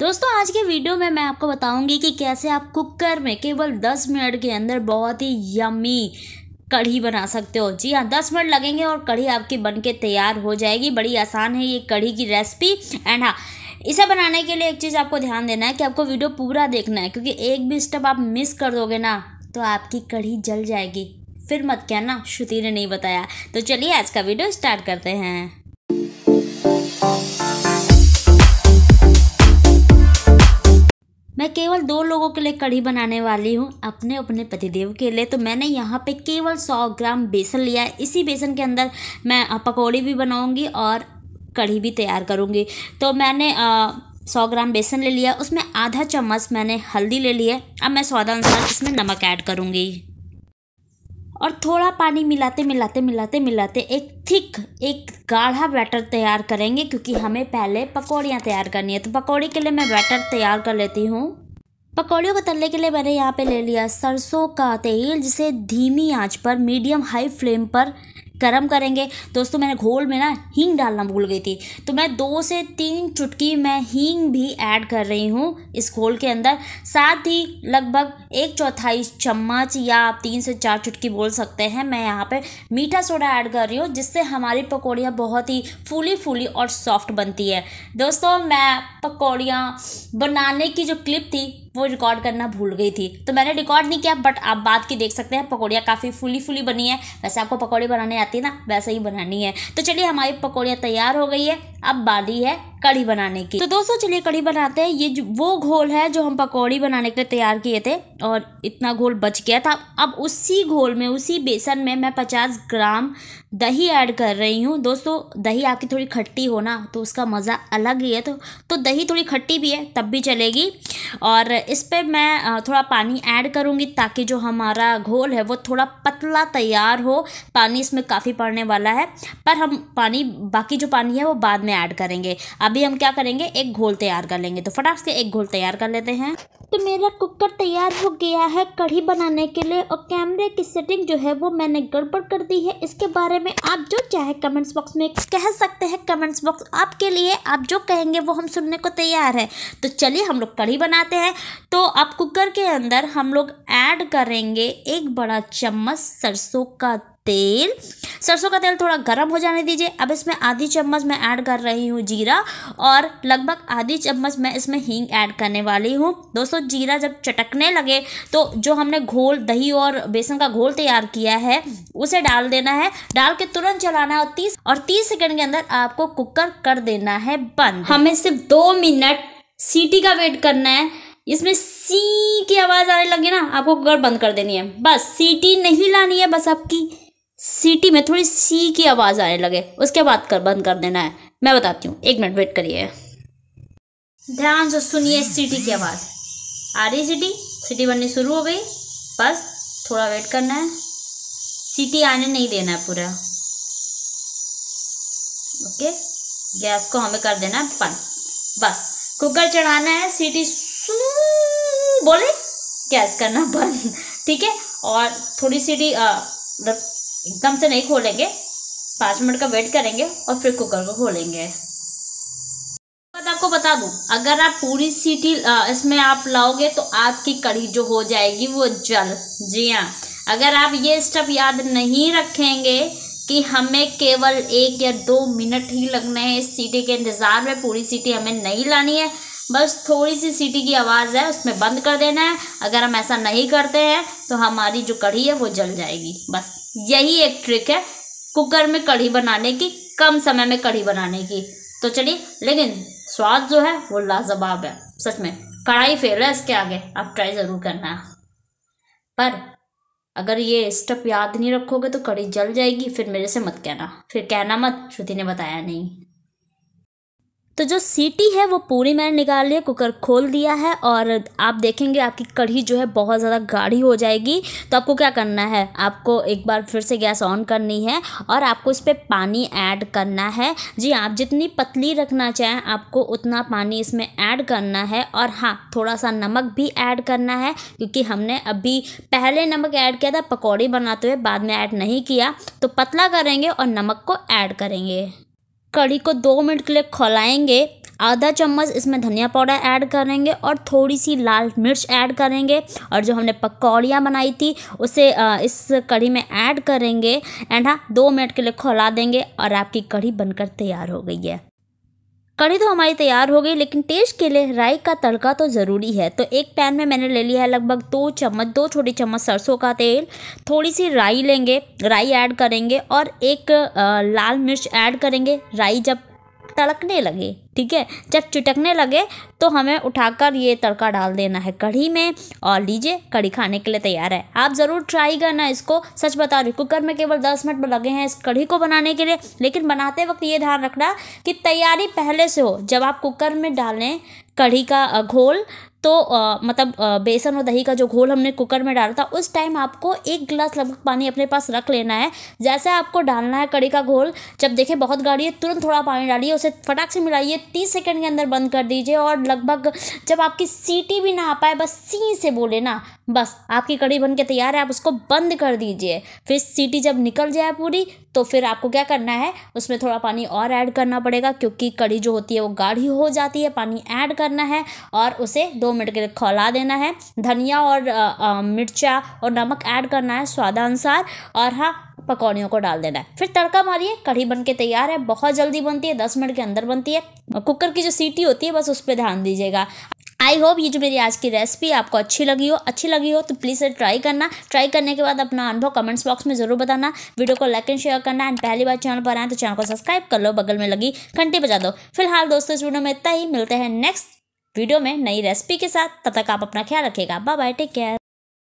दोस्तों आज के वीडियो में मैं आपको बताऊंगी कि कैसे आप कुकर में केवल 10 मिनट के अंदर बहुत ही यमी कढ़ी बना सकते हो जी हाँ दस मिनट लगेंगे और कढ़ी आपकी बन के तैयार हो जाएगी बड़ी आसान है ये कढ़ी की रेसिपी एंड हाँ इसे बनाने के लिए एक चीज़ आपको ध्यान देना है कि आपको वीडियो पूरा देखना है क्योंकि एक भी स्टेप आप मिस कर दोगे ना तो आपकी कढ़ी जल जाएगी फिर मत कहना श्रुति ने नहीं बताया तो चलिए आज का वीडियो स्टार्ट करते हैं मैं केवल दो लोगों के लिए कढ़ी बनाने वाली हूँ अपने अपने पतिदेव के लिए तो मैंने यहाँ पे केवल सौ ग्राम बेसन लिया है इसी बेसन के अंदर मैं पकौड़ी भी बनाऊँगी और कढ़ी भी तैयार करूँगी तो मैंने आ, सौ ग्राम बेसन ले लिया उसमें आधा चम्मच मैंने हल्दी ले लिया अब मैं स्वादानुसार इसमें नमक ऐड करूँगी और थोड़ा पानी मिलाते मिलाते मिलाते मिलाते एक थिक एक गाढ़ा बैटर तैयार करेंगे क्योंकि हमें पहले पकौड़ियाँ तैयार करनी है तो पकौड़ी के लिए मैं बैटर तैयार कर लेती हूँ पकौड़ियों को तलने के लिए मैंने यहाँ पे ले लिया सरसों का तेल जिसे धीमी आंच पर मीडियम हाई फ्लेम पर गर्म करेंगे दोस्तों मैंने घोल में ना हींग डालना भूल गई थी तो मैं दो से तीन चुटकी मैं हींग भी ऐड कर रही हूँ इस घोल के अंदर साथ ही लगभग एक चौथाई चम्मच या आप तीन से चार चुटकी बोल सकते हैं मैं यहाँ पे मीठा सोडा ऐड कर रही हूँ जिससे हमारी पकौड़ियाँ बहुत ही फूली फूली और सॉफ्ट बनती है दोस्तों मैं पकौड़ियाँ बनाने की जो क्लिप थी वो रिकॉर्ड करना भूल गई थी तो मैंने रिकॉर्ड नहीं किया बट आप बात की देख सकते हैं पकौड़ियाँ काफ़ी फुली फुली बनी है वैसे आपको पकौड़ी बनाने आती है ना वैसे ही बनानी है तो चलिए हमारी पकौड़ियाँ तैयार हो गई है अब बारी है कड़ी बनाने की तो दोस्तों चलिए कड़ी बनाते हैं ये जो वो घोल है जो हम पकौड़ी बनाने के लिए तैयार किए थे और इतना घोल बच गया था अब उसी घोल में उसी बेसन में मैं पचास ग्राम दही ऐड कर रही हूँ दोस्तों दही आपकी थोड़ी खट्टी हो ना तो उसका मज़ा अलग ही है तो तो दही थोड़ी खट्टी भी है तब भी चलेगी और इस पर मैं थोड़ा पानी ऐड करूँगी ताकि जो हमारा घोल है वो थोड़ा पतला तैयार हो पानी इसमें काफ़ी पड़ने वाला है पर हम पानी बाकी जो पानी है वो बाद में ऐड करेंगे अब अभी हम क्या करेंगे एक घोल तैयार कर लेंगे तो फटाफट से एक घोल तैयार कर लेते हैं तो मेरा कुकर तैयार हो गया है कढ़ी बनाने के लिए और कैमरे की सेटिंग जो है वो मैंने गड़बड़ कर दी है इसके बारे में आप जो चाहे कमेंट्स बॉक्स में कह सकते हैं कमेंट्स बॉक्स आपके लिए आप जो कहेंगे वो हम सुनने को तैयार है तो चलिए हम लोग कढ़ी बनाते हैं तो आप कुकर के अंदर हम लोग ऐड करेंगे एक बड़ा चम्मच सरसों का तेल सरसों का तेल थोड़ा गर्म हो जाने दीजिए अब इसमें आधी चम्मच मैं ऐड कर रही हूँ जीरा और लगभग आधी चम्मच मैं इसमें हींग ऐड करने वाली हूँ दोस्तों जीरा जब चटकने लगे तो जो हमने घोल दही और बेसन का घोल तैयार किया है उसे डाल देना है डाल के तुरंत चलाना है और तीस और तीस सेकेंड के अंदर आपको कुकर कर देना है बंद हमें सिर्फ दो मिनट सीटी का वेट करना है इसमें सी की आवाज़ आने लगे ना आपको कुकर बंद कर देनी है बस सीटी नहीं लानी है बस आपकी सीटी में थोड़ी सी की आवाज़ आने लगे उसके बाद कर बंद कर देना है मैं बताती हूँ एक मिनट वेट करिए ध्यान से सुनिए सीटी की आवाज़ आ रही सीटी सीटी बननी शुरू हो गई बस थोड़ा वेट करना है सीटी आने नहीं देना है पूरा ओके गैस को हमें कर देना है बंद बस कुकर चढ़ाना है सीटी बोले गैस करना बंद ठीक है और थोड़ी सी मतलब एकदम से नहीं खोलेंगे पाँच मिनट का वेट करेंगे और फिर कुकर को खोलेंगे आपको बता दूं अगर आप पूरी सीटी इसमें आप लाओगे तो आपकी कढ़ी जो हो जाएगी वो जल जी हाँ अगर आप ये स्टेप याद नहीं रखेंगे कि हमें केवल एक या दो मिनट ही लगने हैं इस सीटी के इंतज़ार में पूरी सीटी हमें नहीं लानी है बस थोड़ी सी सीटी की आवाज़ है उसमें बंद कर देना है अगर हम ऐसा नहीं करते हैं तो हमारी जो कढ़ी है वो जल जाएगी बस यही एक ट्रिक है कुकर में कढ़ी बनाने की कम समय में कढ़ी बनाने की तो चलिए लेकिन स्वाद जो है वो लाजवाब है सच में कढ़ाई फेल है इसके आगे आप ट्राई ज़रूर करना है पर अगर ये स्टेप याद नहीं रखोगे तो कढ़ी जल जाएगी फिर मेरे से मत कहना फिर कहना मत श्रुति ने बताया नहीं तो जो सीटी है वो पूरी मैंने निकाल लिया कुकर खोल दिया है और आप देखेंगे आपकी कढ़ी जो है बहुत ज़्यादा गाढ़ी हो जाएगी तो आपको क्या करना है आपको एक बार फिर से गैस ऑन करनी है और आपको इस पर पानी ऐड करना है जी आप जितनी पतली रखना चाहें आपको उतना पानी इसमें ऐड करना है और हाँ थोड़ा सा नमक भी ऐड करना है क्योंकि हमने अभी पहले नमक ऐड किया था पकौड़ी बनाते हुए बाद में ऐड नहीं किया तो पतला करेंगे और नमक को ऐड करेंगे कढ़ी को दो मिनट के लिए खोलाएंगे आधा चम्मच इसमें धनिया पाउडर ऐड करेंगे और थोड़ी सी लाल मिर्च ऐड करेंगे और जो हमने पकौड़ियाँ बनाई थी उसे इस कढ़ी में ऐड करेंगे एंड हाँ दो मिनट के लिए खोला देंगे और आपकी कढ़ी बनकर तैयार हो गई है कड़ी तो हमारी तैयार हो गई लेकिन टेस्ट के लिए राई का तड़का तो ज़रूरी है तो एक पैन में मैंने ले लिया है लगभग दो चम्मच दो छोटी चम्मच सरसों का तेल थोड़ी सी राई लेंगे राई ऐड करेंगे और एक लाल मिर्च ऐड करेंगे राई जब तड़कने लगे ठीक है जब चिटकने लगे तो हमें उठाकर ये तड़का डाल देना है कढ़ी में और लीजिए कढ़ी खाने के लिए तैयार है आप ज़रूर ट्राई करना इसको सच बता रही कुकर में केवल दस मिनट लगे हैं इस कढ़ी को बनाने के लिए लेकिन बनाते वक्त ये ध्यान रखना कि तैयारी पहले से हो जब आप कुकर में डालें कढ़ी का घोल तो आ, मतलब आ, बेसन और दही का जो घोल हमने कुकर में डाला था उस टाइम आपको एक गिलास लगभग पानी अपने पास रख लेना है जैसे आपको डालना है कड़ी का घोल जब देखें बहुत गाढ़ी है तुरंत थोड़ा पानी डालिए उसे फटाक से मिलाइए तीस सेकेंड के अंदर बंद कर दीजिए और लगभग जब आपकी सीटी भी ना आ पाए बस सी से बोले ना बस आपकी कड़ी बन के तैयार है आप उसको बंद कर दीजिए फिर सीटी जब निकल जाए पूरी तो फिर आपको क्या करना है उसमें थोड़ा पानी और ऐड करना पड़ेगा क्योंकि कड़ी जो होती है वो गाढ़ी हो जाती है पानी ऐड करना है और उसे दो मिनट के लिए खौला देना है धनिया और मिर्चा और नमक ऐड करना है स्वादानुसार और हाँ पकौड़ियों को डाल देना है फिर तड़का मारिए कढ़ी बन के तैयार है बहुत जल्दी बनती है दस मिनट के अंदर बनती है कुकर की जो सीटी होती है बस उस पर ध्यान दीजिएगा आई होप ये जो मेरी आज की रेसिपी आपको अच्छी लगी हो अच्छी लगी हो तो प्लीज़ ट्राई करना ट्राई करने के बाद अपना अनुभव कमेंट्स बॉक्स में ज़रूर बताना वीडियो को लाइक एंड शेयर करना एंड पहली बार चैनल पर आए तो चैनल को सब्सक्राइब कर लो बगल में लगी घंटी बजा दो फिलहाल दोस्तों इस वीडियो में इतना ही मिलते हैं नेक्स्ट वीडियो में नई रेसिपी के साथ तब तक आप अपना ख्याल रखेगा बाय बाय टेक केयर